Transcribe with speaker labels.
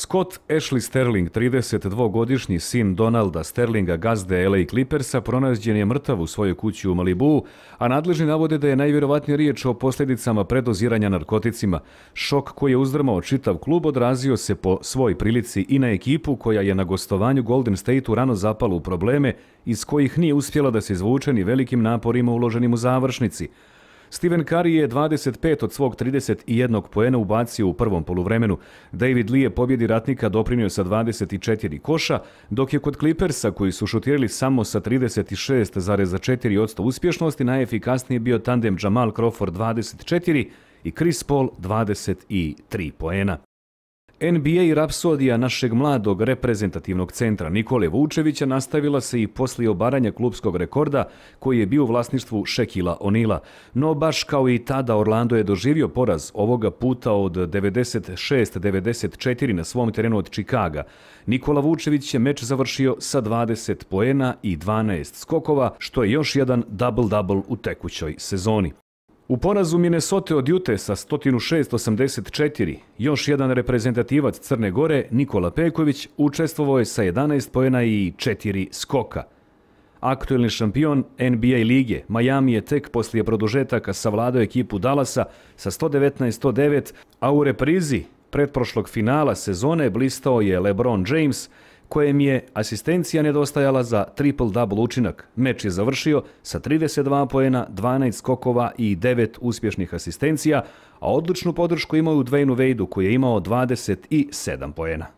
Speaker 1: Scott Ashley Sterling, 32-godišnji sin Donalda Sterlinga, gazde LA Clippersa, pronađen je mrtav u svojoj kući u Malibu, a nadležni navode da je najvjerovatnije riječ o posljedicama predoziranja narkoticima. Šok koji je uzdrmao čitav klub odrazio se po svoj prilici i na ekipu koja je na gostovanju Golden State-u rano zapala u probleme iz kojih nije uspjela da se izvuče ni velikim naporima uloženim u završnici. Steven Curry je 25 od svog 31 poena ubacio u prvom poluvremenu. David Lee je pobjedi ratnika doprinio sa 24 koša, dok je kod Clippersa, koji su šutirali samo sa 36,4 uspješnosti, najefikasniji bio tandem Jamal Crawford 24 i Chris Paul 23 poena. NBA rapsodija našeg mladog reprezentativnog centra Nikole Vučevića nastavila se i poslije obaranja klubskog rekorda koji je bio u vlasništvu Šekila Onila. No baš kao i tada Orlando je doživio poraz ovoga puta od 96-94 na svom terenu od Čikaga. Nikola Vučević je meč završio sa 20 poena i 12 skokova, što je još jedan double-double u tekućoj sezoni. U porazu Minnesota od Jute sa 106 još jedan reprezentativac Crne Gore, Nikola Peković, učestvovao je sa 11 pojena i 4 skoka. Aktuelni šampion NBA lige, Miami je tek poslije produžetaka savladao ekipu Dallasa sa 119.109, a u reprizi pretprošlog finala sezone blistao je LeBron James, kojem je asistencija nedostajala za triple-double učinak. Meč je završio sa 32 pojena, 12 skokova i 9 uspješnih asistencija, a odličnu podršku imaju Dwayne Wade-u koji je imao 27 pojena.